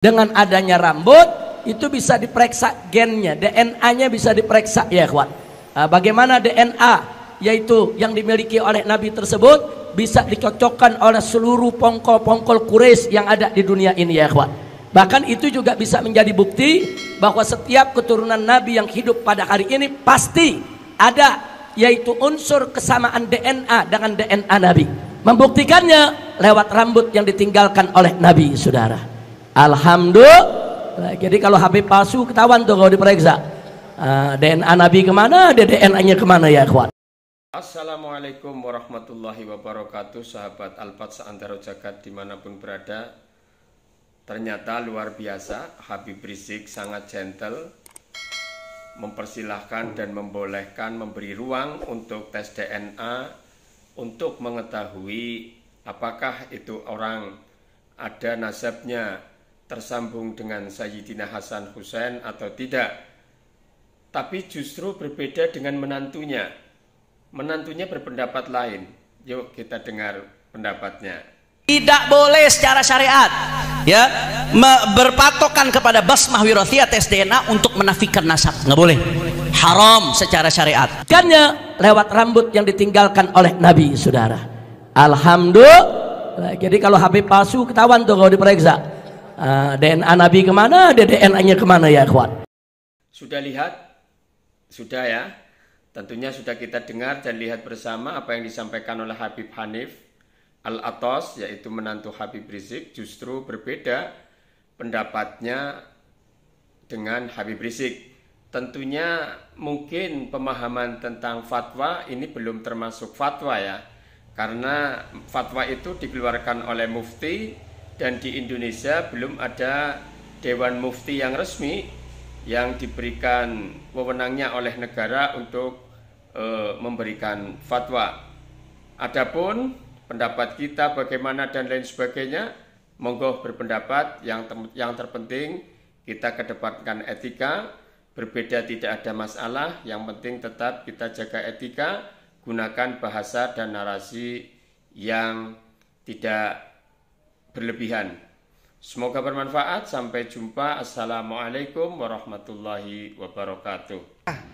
Dengan adanya rambut itu bisa diperiksa gennya, DNA-nya bisa diperiksa ya ikhwan. Nah, bagaimana DNA yaitu yang dimiliki oleh nabi tersebut bisa dicocokkan oleh seluruh pongkol-pongkol Quraisy yang ada di dunia ini ya ikhwan. Bahkan itu juga bisa menjadi bukti bahwa setiap keturunan nabi yang hidup pada hari ini pasti ada yaitu unsur kesamaan DNA dengan DNA nabi. Membuktikannya lewat rambut yang ditinggalkan oleh nabi saudara. Alhamdulillah. Jadi kalau HP palsu ketahuan tuh kalau diperiksa. Eh, DNA Nabi kemana, DNA-nya kemana ya ikhwan. Assalamualaikum warahmatullahi wabarakatuh sahabat Alfat seantero jagat dimanapun berada Ternyata luar biasa Habib Rizik sangat gentle Mempersilahkan dan membolehkan memberi ruang untuk tes DNA Untuk mengetahui apakah itu orang ada nasabnya tersambung dengan Sayyidina Hasan Hussein atau tidak. Tapi justru berbeda dengan menantunya. Menantunya berpendapat lain. Yuk kita dengar pendapatnya. Tidak boleh secara syariat ya berpatokan kepada basmah wirathiyah tes DNA untuk menafikan nasab. Nggak boleh. Haram secara syariat. Karena lewat rambut yang ditinggalkan oleh Nabi, saudara. Alhamdulillah. Jadi kalau Habib palsu ketahuan tuh kalau diperiksa Eh, DNA Nabi kemana, ada DNA-nya kemana ya kuat? Sudah lihat? Sudah ya? Tentunya sudah kita dengar dan lihat bersama apa yang disampaikan oleh Habib Hanif Al-Atos yaitu menantu Habib Rizik justru berbeda pendapatnya dengan Habib Rizik. Tentunya mungkin pemahaman tentang fatwa ini belum termasuk fatwa ya. Karena fatwa itu dikeluarkan oleh mufti dan di Indonesia belum ada Dewan Mufti yang resmi yang diberikan wewenangnya oleh negara untuk e, memberikan fatwa. Adapun pendapat kita bagaimana dan lain sebagainya, monggo berpendapat yang yang terpenting kita kedepankan etika, berbeda tidak ada masalah, yang penting tetap kita jaga etika, gunakan bahasa dan narasi yang tidak berlebihan. Semoga bermanfaat. Sampai jumpa. Assalamualaikum warahmatullahi wabarakatuh.